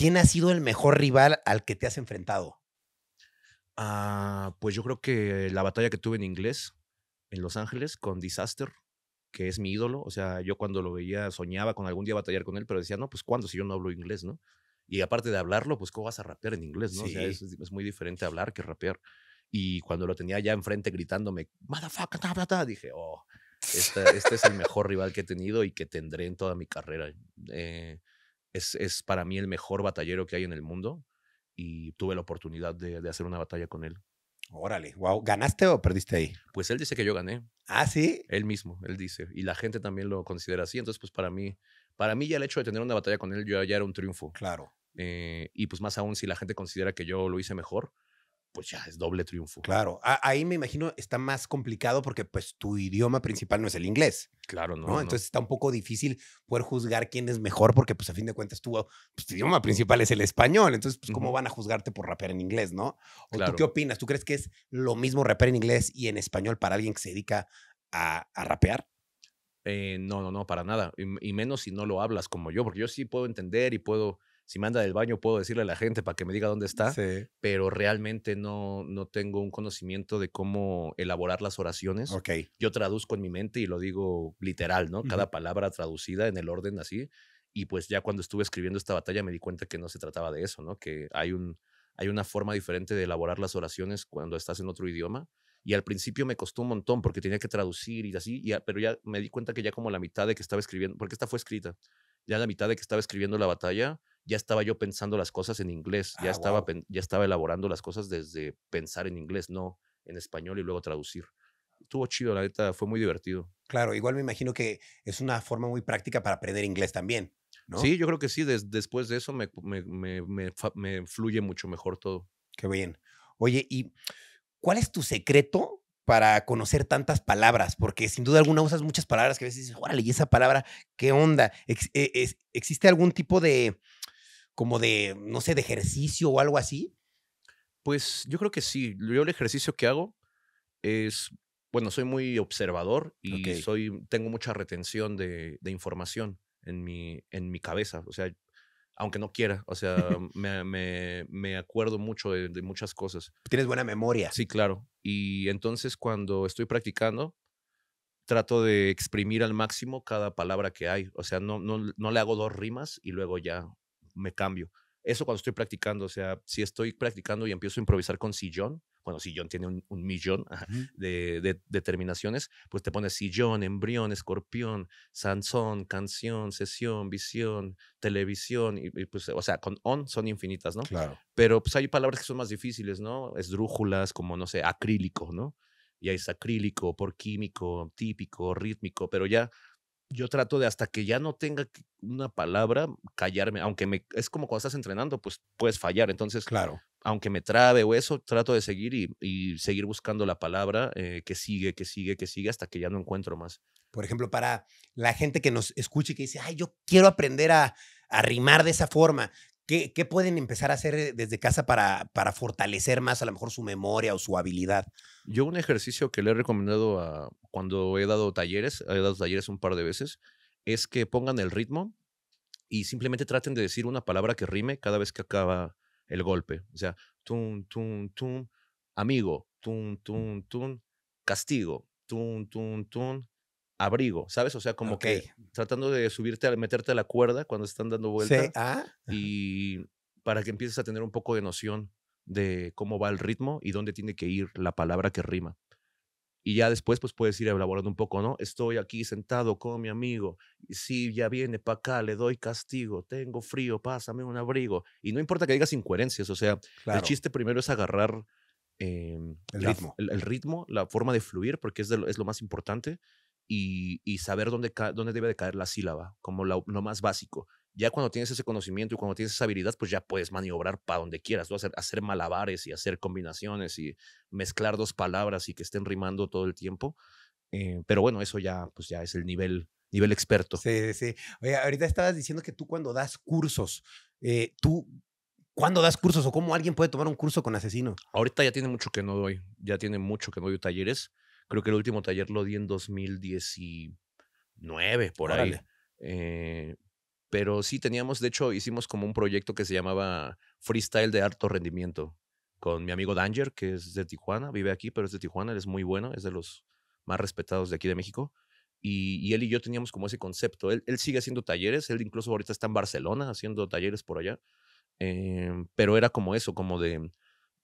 ¿quién ha sido el mejor rival al que te has enfrentado? Ah, pues yo creo que la batalla que tuve en inglés en Los Ángeles con Disaster, que es mi ídolo. O sea, yo cuando lo veía soñaba con algún día batallar con él, pero decía, no, pues ¿cuándo si yo no hablo inglés, no? Y aparte de hablarlo, pues ¿cómo vas a rapear en inglés, no? es, muy diferente hablar que rapear. Y cuando lo tenía ya enfrente gritándome, motherfucker, ta, ta, dije, oh, este es el mejor rival que he tenido y que tendré en toda mi carrera. Eh, es, para mí el mejor batallero que hay en el mundo y tuve la oportunidad de, hacer una batalla con él. Órale, wow. ¿Ganaste o perdiste ahí? Pues él dice que yo gané. Ah, sí. Él mismo, él dice. Y la gente también lo considera así. Entonces, pues para mí, para mí ya el hecho de tener una batalla con él ya, ya era un triunfo. Claro. Eh, y pues más aún si la gente considera que yo lo hice mejor, pues ya es doble triunfo. Claro, ahí me imagino está más complicado porque pues tu idioma principal no es el inglés. Claro, no. Entonces está un poco difícil poder juzgar quién es mejor porque pues a fin de cuentas tu pues, idioma principal es el español, entonces pues cómo van a juzgarte por rapear en inglés, ¿no? ¿O tú qué opinas? ¿Tú crees que es lo mismo rapear en inglés y en español para alguien que se dedica a, rapear? Eh, no, no, no, para nada. y menos si no lo hablas como yo, porque yo sí puedo entender y puedo si me anda del baño puedo decirle a la gente para que me diga dónde está, pero realmente no, no tengo un conocimiento de cómo elaborar las oraciones. Yo traduzco en mi mente y lo digo literal, ¿no? Cada palabra traducida en el orden así. Y pues ya cuando estuve escribiendo esta batalla me di cuenta que no se trataba de eso, ¿no? Que hay, un, hay una forma diferente de elaborar las oraciones cuando estás en otro idioma. Y al principio me costó un montón porque tenía que traducir y así, y pero ya me di cuenta que ya como la mitad de que estaba escribiendo, porque esta fue escrita, ya la mitad de que estaba escribiendo la batalla, ya estaba yo pensando las cosas en inglés, ya, ah, estaba, ya estaba elaborando las cosas desde pensar en inglés, no en español y luego traducir. Estuvo chido, la neta, fue muy divertido. Claro, igual me imagino que es una forma muy práctica para aprender inglés también. Sí, yo creo que sí, después de eso me, me, me fluye mucho mejor todo. Qué bien. Oye, ¿y cuál es tu secreto para conocer tantas palabras, porque sin duda alguna usas muchas palabras que a veces dices, órale, y esa palabra, ¿qué onda? E, ¿Existe algún tipo de, como de, no sé, de ejercicio o algo así? Pues yo creo que sí. Yo el ejercicio que hago es, bueno, soy muy observador y soy, tengo mucha retención de, información en mi, en mi cabeza. O sea, aunque no quiera. O sea, me, acuerdo mucho de, muchas cosas. Tienes buena memoria. Sí, claro. Y entonces cuando estoy practicando, trato de exprimir al máximo cada palabra que hay. O sea, no, no, no le hago dos rimas y luego ya me cambio. Eso cuando estoy practicando, o sea, si estoy practicando y empiezo a improvisar con sillón, bueno, sillón tiene un, millón de, determinaciones, pues te pones sillón, embrión, escorpión, sansón, canción, sesión, visión, televisión, y, pues, o sea, con on son infinitas, ¿no? Claro. Pero pues hay palabras que son más difíciles, ¿no? Esdrújulas, como, no sé, acrílico, ¿no? Ya es acrílico, por químico, típico, rítmico, pero ya yo trato de hasta que ya no tenga una palabra, callarme, aunque me, es como cuando estás entrenando, pues puedes fallar, entonces, claro. aunque me trabe o eso, trato de seguir y, seguir buscando la palabra eh, que sigue, que sigue, que sigue, hasta que ya no encuentro más. Por ejemplo, para la gente que nos escuche y que dice, ay, yo quiero aprender a, a rimar de esa forma, ¿Qué, pueden empezar a hacer eh, desde casa para, para fortalecer más a lo mejor su memoria o su habilidad? Yo un ejercicio que le he recomendado a, cuando he dado talleres, he dado talleres un par de veces, es que pongan el ritmo y simplemente traten de decir una palabra que rime cada vez que acaba el golpe. O sea, tum, tum, tum, amigo, tum, tum, tum, castigo, tum, tum, tum, abrigo, ¿sabes? O sea, como que tratando de subirte, a meterte a la cuerda cuando están dando vuelta ah, Y para que empieces a tener un poco de noción de cómo va el ritmo y dónde tiene que ir la palabra que rima. Y ya después, pues puedes ir elaborando un poco, ¿no? Estoy aquí sentado con mi amigo, y si ya viene para acá, le doy castigo, tengo frío, pásame un abrigo. Y no importa que digas incoherencias, o sea, el chiste primero es agarrar em, el, ritmo. La, el, ritmo, la forma de fluir, porque es lo más importante y, saber dónde, dónde debe de caer la sílaba, como lo más básico. Ya cuando tienes ese conocimiento y cuando tienes esa habilidad, pues ya puedes maniobrar para donde quieras, hacer, hacer malabares y hacer combinaciones y mezclar dos palabras y que estén rimando todo el tiempo. Eh, pero bueno, eso ya, pues ya es el nivel, nivel experto. Sí, sí. Oye, ahorita estabas diciendo que tú cuando das cursos, eh, tú, ¿cuándo das cursos o cómo alguien puede tomar un curso con asesino? Ahorita ya tiene mucho que no doy, ya tiene mucho que no doy talleres. Creo que el último taller lo di en 2019, por ahí. Eh, pero sí teníamos, de hecho, hicimos como un proyecto que se llamaba Freestyle de Alto Rendimiento con mi amigo Danger, que es de Tijuana, vive aquí, pero es de Tijuana, él es muy bueno, es de los más respetados de aquí de México. Y, él y yo teníamos como ese concepto. Él, sigue haciendo talleres, él incluso ahorita está en Barcelona haciendo talleres por allá. Eh, pero era como eso, como de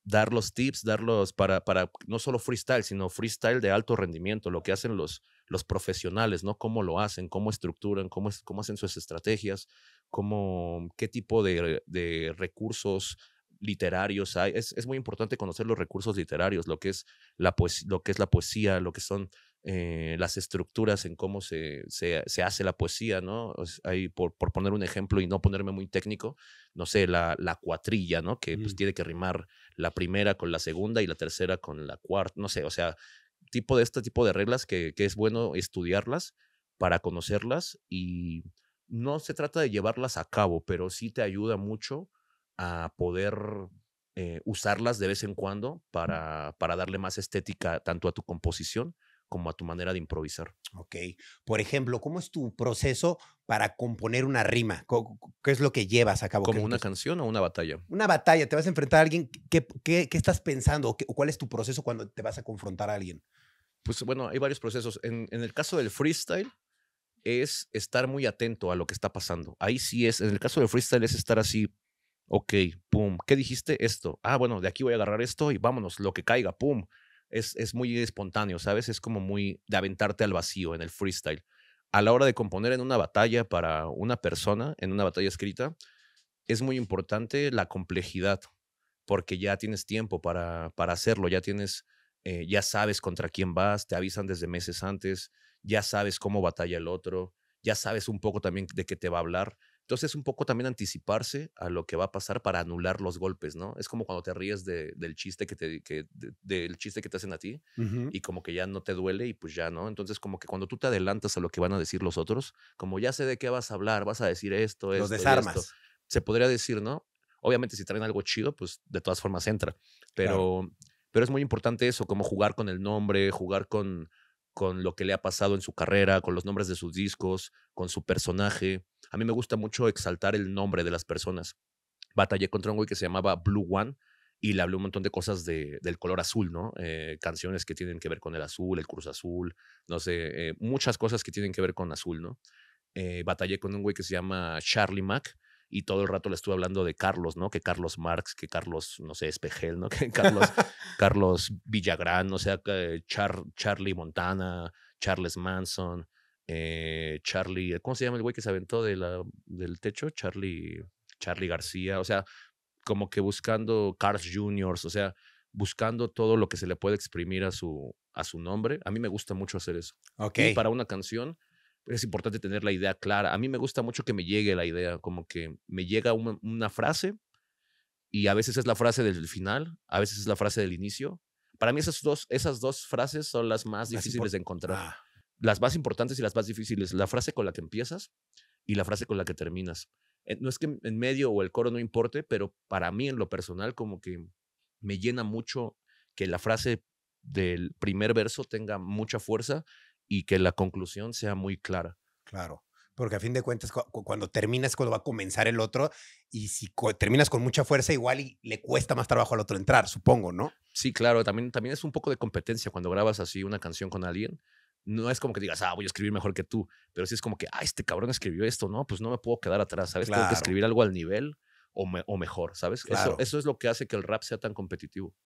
dar los tips, darlos para, no solo freestyle, sino freestyle de alto rendimiento, lo que hacen los, los profesionales, ¿no? Cómo lo hacen, cómo estructuran, cómo, hacen sus estrategias, cómo, qué tipo de, recursos literarios hay. Es, muy importante conocer los recursos literarios, lo que es la, lo que es la poesía, lo que son eh, las estructuras en cómo se, hace la poesía, ¿no? Hay, por, por, poner un ejemplo y no ponerme muy técnico, no sé, la, la cuatrilla, ¿no? Que pues, mm. tiene que rimar la primera con la segunda y la tercera con la cuarta, no sé, o sea, tipo de este tipo de reglas que, es bueno estudiarlas para conocerlas y no se trata de llevarlas a cabo, pero sí te ayuda mucho a poder eh, usarlas de vez en cuando mm. para, para darle más estética tanto a tu composición como a tu manera de improvisar. Ok. Por ejemplo, ¿cómo es tu proceso para componer una rima? ¿Qué es lo que llevas a cabo? ¿Como una canción o una batalla? Una batalla. Te vas a enfrentar a alguien. ¿Qué, estás pensando? ¿Cuál es tu proceso cuando te vas a confrontar a alguien? Pues bueno, hay varios procesos. En, en el caso del freestyle, es estar muy atento a lo que está pasando. Ahí sí es, en el caso del freestyle, es estar así ok, pum, ¿qué dijiste? Esto. Ah, bueno, de aquí voy a agarrar esto y vámonos, lo que caiga, pum es, muy espontáneo, ¿sabes? Es como muy de aventarte al vacío en el freestyle. A la hora de componer en una batalla para una persona, en una batalla escrita, es muy importante la complejidad, porque ya tienes tiempo para, hacerlo, ya tienes, eh, ya sabes contra quién vas, te avisan desde meses antes, ya sabes cómo batalla el otro, ya sabes un poco también de qué te va a hablar. Entonces, un poco también anticiparse a lo que va a pasar para anular los golpes, ¿no? Es como cuando te ríes del chiste que te, del chiste que te hacen a ti y como que ya no te duele y pues ya, ¿no? Entonces, como que cuando tú te adelantas a lo que van a decir los otros, como ya sé de qué vas a hablar, vas a decir esto, esto. Los desarmas. se podría decir, ¿no? Obviamente, si traen algo chido, pues de todas formas entra. Pero, pero es muy importante eso, como jugar con el nombre, jugar con con lo que le ha pasado en su carrera, con los nombres de sus discos, con su personaje. A mí me gusta mucho exaltar el nombre de las personas. Batallé contra un güey que se llamaba Blue One y le hablé un montón de cosas del color azul, ¿no? Eh, canciones que tienen que ver con el azul, el Cruz Azul, no sé, eh, muchas cosas que tienen que ver con azul, ¿no? Eh, batallé con un güey que se llama Charlie Mack y todo el rato le estuve hablando de Carlos, ¿no? Que Carlos Marx, que Carlos, no sé, Espejel, ¿no? Que Carlos, Carlos Villagrán, o sea, Charlie Montana, Charles Manson, eh, Charlie, eh, ¿cómo se llama el güey que se aventó del techo? Charlie, Charlie García, o sea, como que buscando Cars Juniors, o sea, buscando todo lo que se le puede exprimir a su, a su nombre. A mí me gusta mucho hacer eso. Y para una canción, es importante tener la idea clara. A mí me gusta mucho que me llegue la idea, como que me llega una, frase y a veces es la frase del final, a veces es la frase del inicio. Para mí esas dos, esas dos frases son las más difíciles de encontrar. Ah. Las más importantes y las más difíciles. La frase con la que empiezas y la frase con la que terminas. Eh, no es que en medio o el coro no importe, pero para mí en lo personal como que me llena mucho que la frase del primer verso tenga mucha fuerza y que la conclusión sea muy clara. Claro, porque a fin de cuentas, cuando terminas, cuando va a comenzar el otro, y si terminas con mucha fuerza, igual y le cuesta más trabajo al otro entrar, supongo, ¿no? Sí, claro, también, también es un poco de competencia cuando grabas así una canción con alguien. No es como que digas, ah, voy a escribir mejor que tú, pero sí es como que, ah, este cabrón escribió esto, ¿no? Pues no me puedo quedar atrás, ¿sabes? Tengo que escribir algo al nivel o, o, mejor, ¿sabes? eso, es lo que hace que el rap sea tan competitivo.